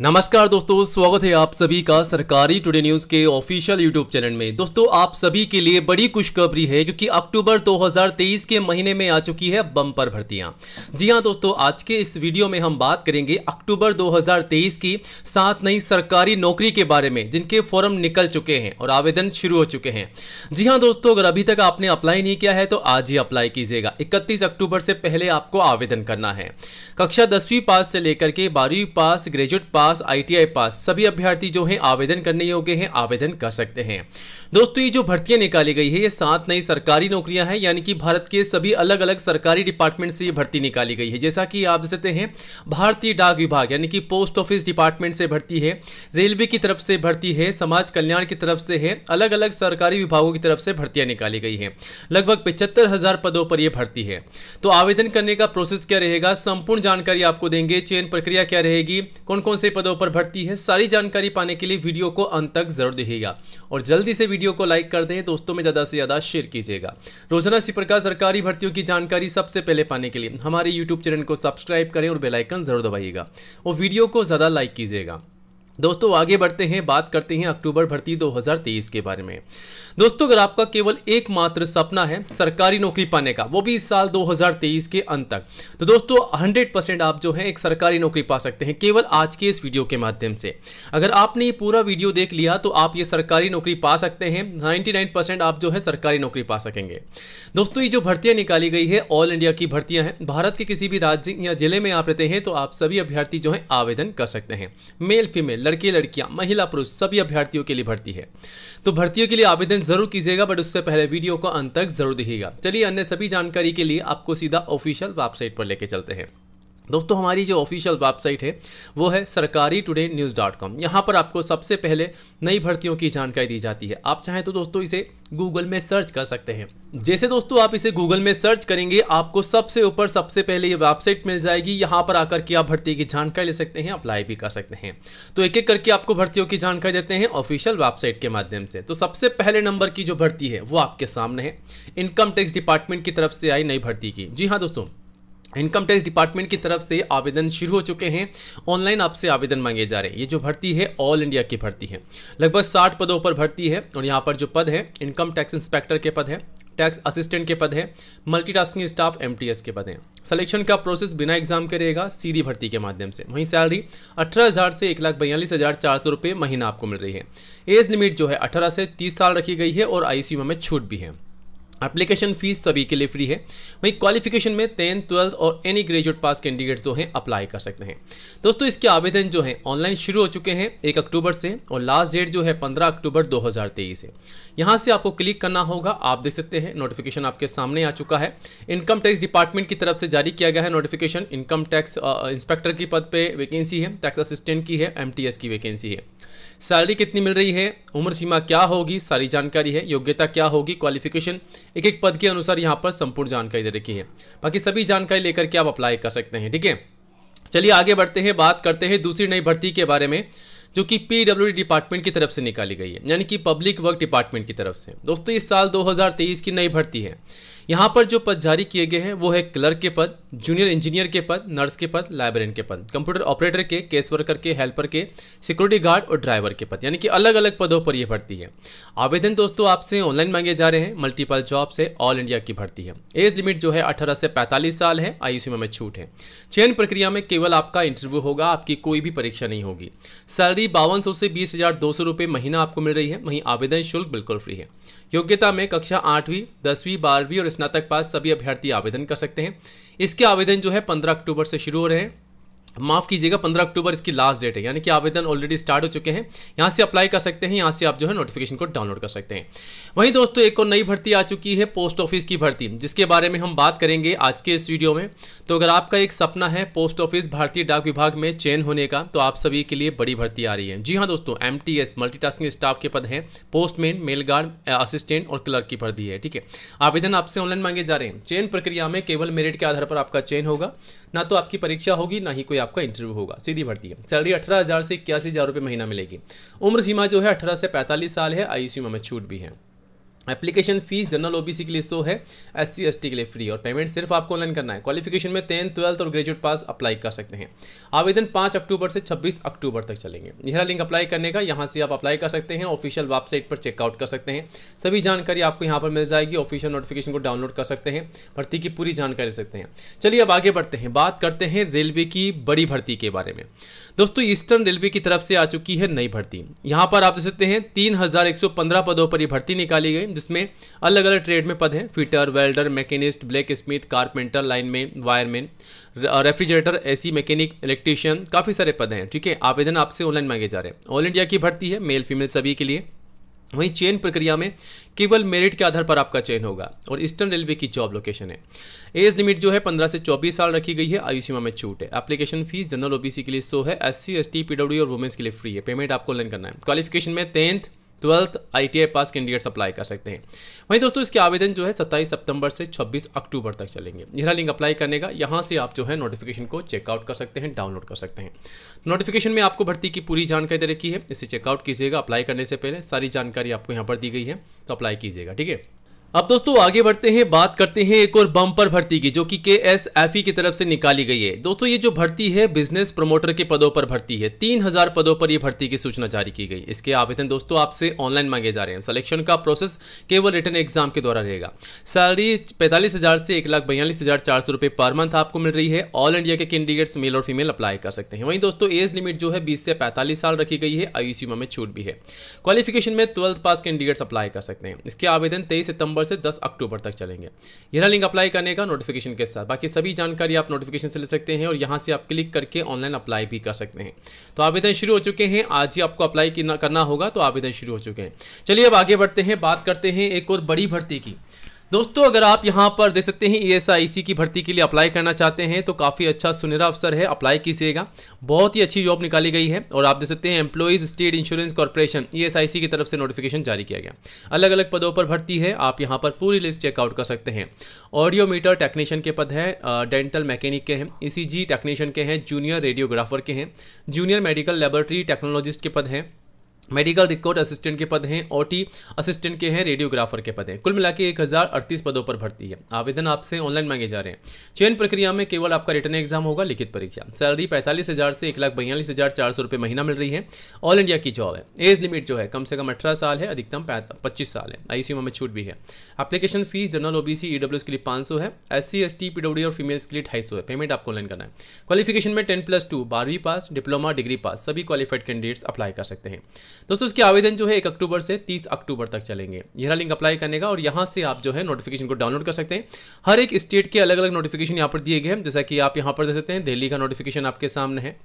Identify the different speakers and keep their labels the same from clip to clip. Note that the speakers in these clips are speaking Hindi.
Speaker 1: नमस्कार दोस्तों स्वागत है आप सभी का सरकारी टुडे न्यूज़ के ऑफिशियल यूट्यूब चैनल में दोस्तों आप सभी के लिए बड़ी खुशखबरी है क्योंकि अक्टूबर 2023 के महीने में आ चुकी है बम्पर भर्तियां जी हां दोस्तों आज के इस वीडियो में हम बात करेंगे अक्टूबर 2023 की सात नई सरकारी नौकरी के बारे में जिनके फॉर्म निकल चुके हैं और आवेदन शुरू हो चुके हैं जी हाँ दोस्तों अगर अभी तक आपने अप्लाई नहीं किया है तो आज ही अप्लाई कीजिएगा इकतीस अक्टूबर से पहले आपको आवेदन करना है कक्षा दसवीं पास से लेकर के बारहवीं पास ग्रेजुएट पास पास आईटीआई पास सभी अभ्यर्थी जो हैं आवेदन करने योग्य हैं आवेदन कर सकते हैं दोस्तों ये जो भर्तियां निकाली गई है ये सात नई सरकारी नौकरियां हैं यानी कि भारत के सभी अलग अलग सरकारी डिपार्टमेंट से ये भर्ती निकाली गई है जैसा कि आप सकते हैं भारतीय डाक विभाग यानी कि पोस्ट ऑफिस डिपार्टमेंट से भर्ती है रेलवे की तरफ से भर्ती है समाज कल्याण की तरफ से है अलग अलग सरकारी विभागों की तरफ से भर्तियां निकाली गई है लगभग पिछहत्तर पदों पर यह भर्ती है तो आवेदन करने का प्रोसेस क्या रहेगा संपूर्ण जानकारी आपको देंगे चयन प्रक्रिया क्या रहेगी कौन कौन से पदों पर भर्ती है सारी जानकारी पाने के लिए वीडियो को अंत तक जरूर देखिएगा और जल्दी से वीडियो को लाइक कर दें दोस्तों में ज़्यादा से ज़्यादा शेयर कीजिएगा रोजाना इसी प्रकार सरकारी भर्तियों की जानकारी सबसे पहले पाने के लिए हमारे यूट्यूब चैनल को सब्सक्राइब करें और बेलाइकन जरूर दबाइएगा और वीडियो को ज़्यादा लाइक कीजिएगा दोस्तों आगे बढ़ते हैं बात करते हैं अक्टूबर भर्ती 2023 के बारे में दोस्तों अगर आपका केवल एकमात्र सपना है सरकारी नौकरी पाने का वो भी इस साल 2023 के अंत तक तो दोस्तों 100 परसेंट आप जो है एक सरकारी नौकरी पा सकते हैं केवल आज के इस वीडियो के माध्यम से अगर आपने ये पूरा वीडियो देख लिया तो आप ये सरकारी नौकरी पा सकते हैं नाइन्टी आप जो है सरकारी नौकरी पा सकेंगे दोस्तों ये जो भर्तियां निकाली गई है ऑल इंडिया की भर्तियां हैं भारत के किसी भी राज्य या जिले में आप रहते हैं तो आप सभी अभ्यर्थी जो है आवेदन कर सकते हैं मेल फीमेल लड़के लड़कियां महिला पुरुष सभी अभ्यर्थियों के लिए भर्ती है तो भर्तियों के लिए आवेदन जरूर कीजिएगा बट उससे पहले वीडियो को अंत तक जरूर देखिएगा चलिए अन्य सभी जानकारी के लिए आपको सीधा ऑफिशियल वेबसाइट पर लेके चलते हैं दोस्तों हमारी जो ऑफिशियल वेबसाइट है वो है सरकारी टुडे न्यूज़ डॉट कॉम यहाँ पर आपको सबसे पहले नई भर्तियों की जानकारी दी जाती है आप चाहें तो दोस्तों इसे गूगल में सर्च कर सकते हैं जैसे दोस्तों आप इसे गूगल में सर्च करेंगे आपको सबसे ऊपर सबसे पहले ये वेबसाइट मिल जाएगी यहाँ पर आकर के आप भर्ती की जानकारी ले सकते हैं अप्लाई भी कर सकते हैं तो एक एक करके आपको भर्तियों की जानकारी देते हैं ऑफिशियल वेबसाइट के माध्यम से तो सबसे पहले नंबर की जो भर्ती है वो आपके सामने है इनकम टैक्स डिपार्टमेंट की तरफ से आई नई भर्ती की जी हाँ दोस्तों इनकम टैक्स डिपार्टमेंट की तरफ से आवेदन शुरू हो चुके हैं ऑनलाइन आपसे आवेदन मांगे जा रहे हैं ये जो भर्ती है ऑल इंडिया की भर्ती है लगभग साठ पदों पर भर्ती है और यहाँ पर जो पद है इनकम टैक्स इंस्पेक्टर के पद है टैक्स असिस्टेंट के पद है मल्टीटास्किंग स्टाफ एम के पद हैं सिलेक्शन का प्रोसेस बिना एग्जाम के रहेगा सीधी भर्ती के माध्यम से वहीं सैलरी अठारह हज़ार से एक लाख बयालीस हज़ार चार सौ रुपये महीना आपको मिल रही है एज लिमिट जो है अठारह से तीस साल रखी गई है और आई में छूट भी है एप्लीकेशन फीस सभी के लिए फ्री है वहीं क्वालिफिकेशन में टेंथ ट्वेल्थ और एनी ग्रेजुएट पास कैंडिडेट जो हैं अप्लाई कर सकते हैं दोस्तों इसके आवेदन जो हैं ऑनलाइन शुरू हो चुके हैं एक अक्टूबर से और लास्ट डेट जो है पंद्रह अक्टूबर 2023 है यहां से आपको क्लिक करना होगा आप देख सकते हैं नोटिफिकेशन आपके सामने आ चुका है इनकम टैक्स डिपार्टमेंट की तरफ से जारी किया गया है नोटिफिकेशन इनकम टैक्स इंस्पेक्टर की पद पर वैकेंसी है टैक्स असिस्टेंट की है एम की वैकेंसी है सैलरी कितनी मिल रही है उम्र सीमा क्या होगी सारी जानकारी है योग्यता क्या होगी क्वालिफिकेशन एक एक पद के अनुसार यहाँ पर संपूर्ण जानकारी दे रखी है बाकी सभी जानकारी लेकर के आप अप्लाई कर सकते हैं ठीक है चलिए आगे बढ़ते हैं बात करते हैं दूसरी नई भर्ती के बारे में जो कि पीडब्ल्यूडी डिपार्टमेंट की तरफ से निकाली गई है यानी कि पब्लिक वर्क डिपार्टमेंट की तरफ से दोस्तों इस साल 2023 की नई भर्ती है यहाँ पर जो पद जारी किए गए हैं वो है क्लर्क के पद जूनियर इंजीनियर के पद नर्स के पद लाइब्रेरियन के पद कंप्यूटर ऑपरेटर के केस वर्कर के हेल्पर के सिक्योरिटी गार्ड और ड्राइवर के पद यानी कि अलग अलग पदों पर यह भर्ती है आवेदन दोस्तों आपसे ऑनलाइन मांगे जा रहे हैं मल्टीपल जॉब से ऑल इंडिया की भर्ती है एज लिमिट जो है अठारह से पैंतालीस साल है आयुष में छूट है चयन प्रक्रिया में केवल आपका इंटरव्यू होगा आपकी कोई भी परीक्षा नहीं होगी सैलरी बावन से बीस महीना आपको मिल रही है वहीं आवेदन शुल्क बिल्कुल फ्री है योग्यता में कक्षा आठवीं दसवीं बारहवीं और स्नातक पास सभी अभ्यर्थी आवेदन कर सकते हैं इसके आवेदन जो है पंद्रह अक्टूबर से शुरू हो रहे हैं माफ़ कीजिएगा पंद्रह अक्टूबर इसकी लास्ट डेट है यानी कि आवेदन ऑलरेडी स्टार्ट हो चुके हैं यहाँ से अप्लाई कर सकते हैं यहाँ से आप जो है नोटिफिकेशन को डाउनलोड कर सकते हैं वहीं दोस्तों एक और नई भर्ती आ चुकी है पोस्ट ऑफिस की भर्ती जिसके बारे में हम बात करेंगे आज के इस वीडियो में तो अगर आपका एक सपना है पोस्ट ऑफिस भारतीय डाक विभाग में चयन होने का तो आप सभी के लिए बड़ी भर्ती आ रही है जी हाँ दोस्तों M T S multitasking staff के पद हैं पोस्टमैन मेल गार्ड असिस्टेंट और क्लर्क की भर्ती है ठीक है आवेदन आपसे ऑनलाइन मांगे जा रहे हैं चयन प्रक्रिया में केवल मेरिट के आधार पर आपका चयन होगा ना तो आपकी परीक्षा होगी ना ही कोई आपका इंटरव्यू होगा सीधी भर्ती है सैलरी अठारह से इक्यासी हज़ार महीना मिलेगी उम्र सीमा जो है अठारह से पैंतालीस साल है आई में छूट भी है एप्लीकेशन फीस जनरल ओबीसी के लिए सो है एस सी एस टी के लिए फ्री और पेमेंट सिर्फ आपको ऑनलाइन करना है क्वालिफिकेशन में टेंथ ट्वेल्थ और ग्रेजुएट पास अप्लाई कर सकते हैं आवेदन 5 अक्टूबर से 26 अक्टूबर तक चलेंगे यह लिंक अप्लाई करने का यहाँ से आप अप्लाई कर सकते हैं ऑफिशियल वेबसाइट पर चेकआउट कर सकते हैं सभी जानकारी आपको यहाँ पर मिल जाएगी ऑफिशियल नोटिफिकेशन को डाउनलोड कर सकते हैं भर्ती की पूरी जानकारी सकते हैं चलिए अब आगे बढ़ते हैं बात करते हैं रेलवे की बड़ी भर्ती के बारे में दोस्तों ईस्टर्न रेलवे की तरफ से आ चुकी है नई भर्ती यहाँ पर आप देख सकते हैं तीन पदों पर यह भर्ती निकाली गई जिसमें अलग अलग ट्रेड में पद हैं fitter welder machinist blacksmith carpenter lineman wireman refrigerator AC mechanic electrician काफ़ी सारे पद हैं ठीक है आवेदन आपसे ऑनलाइन मांगे जा रहे हैं ऑल इंडिया की भर्ती है मेल फीमेल सभी के लिए वहीं चयन प्रक्रिया में केवल मेरिट के आधार पर आपका चयन होगा और ईस्टर्न रेलवे की जॉब लोकेशन है एज लिमिट जो है 15 से 24 साल रखी गई है आयु सीमा में छूट है एप्लीकेशन फीस जनरल ओबीसी के लिए सो है एससी एसटी एस पीडब्ल्यू और वुमेंस के लिए फ्री है पेमेंट आपको ऑनलाइन करना है क्वालिफिकेशन में tenth twelfth I pass candidates apply कर सकते हैं वहीं दोस्तों इसके आवेदन जो है सत्ताईस सितंबर से छब्बीस अक्टूबर तक चलेंगे यहाँ लिंक अप्लाई करने का यहाँ से आप जो है नोटिफिकेशन को चेकआउट कर सकते हैं डाउनलोड कर सकते हैं नोटिफिकेशन में आपको भर्ती की पूरी जानकारी दे रखी है इसे चेकआउट कीजिएगा अप्लाई करने से पहले सारी जानकारी आपको यहाँ पर दी गई है तो अप्लाई कीजिएगा ठीक है अब दोस्तों आगे बढ़ते हैं बात करते हैं एक और बम्पर भर्ती की जो कि के एस एफ ई की तरफ से निकाली गई है दोस्तों ये जो भर्ती है बिजनेस प्रमोटर के पदों पर भर्ती है तीन हजार पदों पर ये भर्ती की सूचना जारी की गई इसके आवेदन दोस्तों आपसे ऑनलाइन मांगे जा रहे हैं सिलेक्शन का प्रोसेस केवल रिटर्न एग्जाम के द्वारा रहेगा सैलरी पैंतालीस हजार से एक लाख बयालीस हजार चार सौ पर मंथ आपको मिल रही है ऑल इंडिया के कैंडिडेट्स मेल और फीमेल अप्लाई कर सकते हैं वहीं दोस्तों एज लिमिट जो है बीस से पैंतालीस साल रखी गई है आयुष्यूमा में छूट भी है क्वालिफिकेशन में ट्वेल्थ पास कैंडिडेट्स अप्लाई कर सकते हैं इसके आवेदन तेईस सितंबर नवंबर से 10 अक्टूबर तक चलेंगे यह लिंक अप्लाई करने का नोटिफिकेशन के साथ बाकी सभी जानकारी आप नोटिफिकेशन से ले सकते हैं और यहाँ से आप क्लिक करके ऑनलाइन अप्लाई भी कर सकते हैं तो आवेदन शुरू हो चुके हैं आज ही आपको अप्लाई करना होगा तो आवेदन शुरू हो चुके हैं चलिए अब आगे बढ़ते हैं बात करते हैं एक और बड़ी भर्ती की दोस्तों अगर आप यहाँ पर देख सकते हैं ई e की भर्ती के लिए अप्लाई करना चाहते हैं तो काफ़ी अच्छा सुनहरा अवसर है अप्लाई कीजिएगा बहुत ही अच्छी जॉब निकाली गई है और आप देख सकते हैं employees state insurance corporation E की तरफ से नोटिफिकेशन जारी किया गया अलग अलग पदों पर भर्ती है आप यहाँ पर पूरी लिस्ट चेकआउट कर सकते हैं ऑडियो मीटर टेक्नीशियन के पद हैं डेंटल मैकेनिक के हैं ई e टेक्नीशियन के हैं जूनियर रेडियोग्राफर के हैं जूनियर मेडिकल लेबोरेटरी टेक्नोलॉजिस्ट के पद हैं मेडिकल रिकॉर्ड असिस्टेंट के पद हैं ओटी असिस्टेंट के हैं रेडियोग्राफर के पद हैं कुल मिला के एक पदों पर भर्ती है आवेदन आपसे ऑनलाइन मांगे जा रहे हैं चयन प्रक्रिया में केवल आपका रिटर्न एग्जाम होगा लिखित परीक्षा सैलरी पैंतालीस हज़ार से एक लाख बयालीस हज़ार चार सौ रुपये महीना मिल रही है ऑल इंडिया की जॉब है एज लिमिट जो है कम से कम अठारह साल है अधिकतम पच्चीस साल है आई में छूट भी है application fees general OBC EW के लिए पांच है एस सी एस टी और फीमेल्स के लिए ढाई है पेमेंट आपको ऑनलाइन करना है क्वालिफिकेशन में टेन प्लस टू बारहवीं पास डिप्लोमा डिग्री पास सभी क्वालिफाइड कैंडिडेट्स अप्लाई कर सकते हैं दोस्तों इसके आवेदन जो है एक अक्टूबर से तीस अक्टूबर तक चलेंगे यह लिंक अप्लाई करने का और यहाँ से आप जो है नोटिफिकेशन को डाउनलोड कर सकते हैं हर एक स्टेट के अलग अलग नोटिफिकेशन यहाँ पर दिए गए हैं जैसा कि आप यहाँ पर देख सकते हैं दिल्ली का नोटिफिकेशन आपके सामने है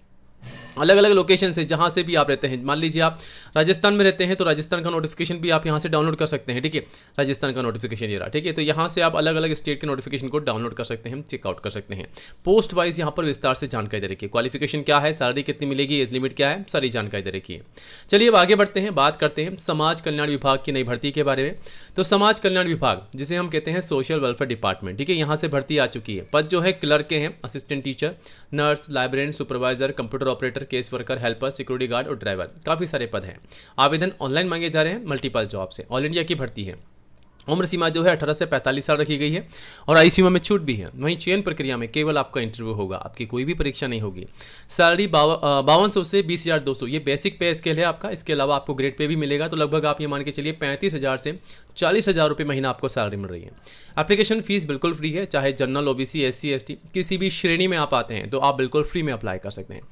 Speaker 1: अलग अलग लोकेशन से जहाँ से भी आप रहते हैं मान लीजिए आप राजस्थान में रहते हैं तो राजस्थान का नोटिफिकेशन भी आप यहाँ से डाउनलोड कर सकते हैं ठीक है राजस्थान का नोटिफिकेशन ये रहा ठीक है तो यहाँ से आप अलग अलग स्टेट के नोटिफिकेशन को डाउनलोड कर सकते हैं चेकआउट कर सकते हैं पोस्ट वाइज यहाँ पर विस्तार से जानकारी दे रखी है क्वालिफिकेशन क्या है सैलरी कितनी मिलेगी एज लिमिट क्या है सारी जानकारी दे रखी है चलिए अब आगे बढ़ते हैं बात करते हैं समाज कल्याण विभाग की नई भर्ती के बारे में तो समाज कल्याण विभाग जिसे हम कहते हैं सोशल वेलफेयर डिपार्टमेंट ठीक है यहाँ से भर्ती आ चुकी है पद जो है क्लर्क के हैं assistant teacher nurse librarian supervisor computer operator operator case worker helper security guard और ड्राइवर काफ़ी सारे पद हैं आवेदन ऑनलाइन मांगे जा रहे हैं मल्टीपल जॉब से ऑल इंडिया की भर्ती है उम्र सीमा जो है 18 से 45 साल रखी गई है और आयु सीमा में छूट भी है वहीं चयन प्रक्रिया में केवल आपका इंटरव्यू होगा आपकी कोई भी परीक्षा नहीं होगी सैलरी बावन सौ से बीस हज़ार दो सौ ये बेसिक पे स्केल है आपका इसके अलावा आपको ग्रेड पे भी मिलेगा तो लगभग आप ये मान के चलिए पैंतीस हज़ार से चालीस हज़ार रुपये महीना आपको सैलरी मिल रही है एप्लीकेशन फीस बिल्कुल फ्री है चाहे general O B C S C S T किसी भी श्रेणी में आप आते हैं तो आप बिल्कुल फ्री में अप्लाई कर सकते हैं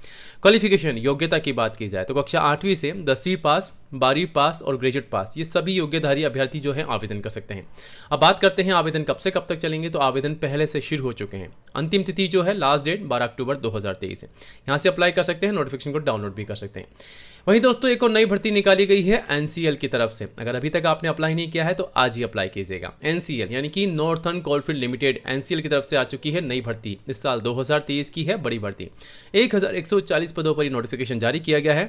Speaker 1: क्वालिफिकेशन योग्यता की बात की जाए तो कक्षा आठवीं से दसवीं पास बारहवीं पास और ग्रेजुएट पास ये सभी योग्यधारी अभ्यर्थी जो है आवेदन कर सकते हैं सकते हैं अब बात करते हैं आवेदन कब से कब तक चलेंगे तो आवेदन पहले से शुरू हो चुके हैं अंतिम तिथि जो है लास्ट डेट बारह अक्टूबर दो है यहाँ से अप्लाई कर सकते हैं नोटिफिकेशन को डाउनलोड भी कर सकते हैं वहीं दोस्तों एक और नई भर्ती निकाली गई है एनसीएल की तरफ से अगर अभी तक आपने अप्लाई नहीं किया है तो आज ही अप्लाई कीजिएगा एनसीएल यानी कि नॉर्थन कोलफील्ड लिमिटेड एनसीएल की तरफ से आ चुकी है नई भर्ती इस साल 2023 की है बड़ी भर्ती 1140 पदों पर यह नोटिफिकेशन जारी किया गया है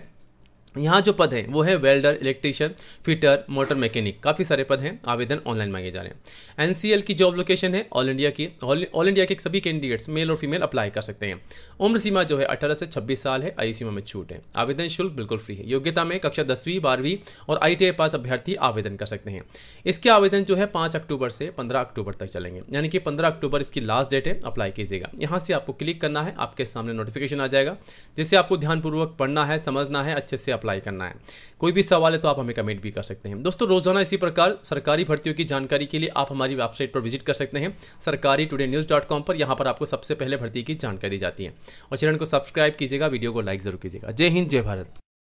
Speaker 1: यहाँ जो पद हैं वो है welder electrician fitter motor mechanic काफ़ी सारे पद हैं आवेदन ऑनलाइन मांगे जा रहे हैं एनसीएल की जॉब लोकेशन है ऑल इंडिया की ऑल इंडिया के सभी कैंडिडेट्स मेल और फीमेल अप्लाई कर सकते हैं उम्र सीमा जो है 18 से 26 साल है आई सीमा में छूट है आवेदन शुल्क बिल्कुल फ्री है योग्यता में कक्षा दसवीं बारहवीं और आई पास अभ्यर्थी आवेदन कर सकते हैं इसके आवेदन जो है पाँच अक्टूबर से पंद्रह अक्टूबर तक चलेंगे यानी कि पंद्रह अक्टूबर इसकी लास्ट डेट है अप्लाई कीजिएगा यहाँ से आपको क्लिक करना है आपके सामने नोटिफिकेशन आ जाएगा जिसे आपको ध्यानपूर्वक पढ़ना है समझना है अच्छे से अप्लाई करना है कोई भी सवाल है तो आप हमें कमेंट भी कर सकते हैं दोस्तों रोजाना इसी प्रकार सरकारी भर्तियों की जानकारी के लिए आप हमारी वेबसाइट पर विजिट कर सकते हैं सरकारी टुडे न्यूज़ डॉट कॉम पर यहाँ पर आपको सबसे पहले भर्ती की जानकारी जाती है और चैनल को सब्सक्राइब कीजिएगा वीडियो को लाइक जरूर कीजिएगा जय हिंद जय भारत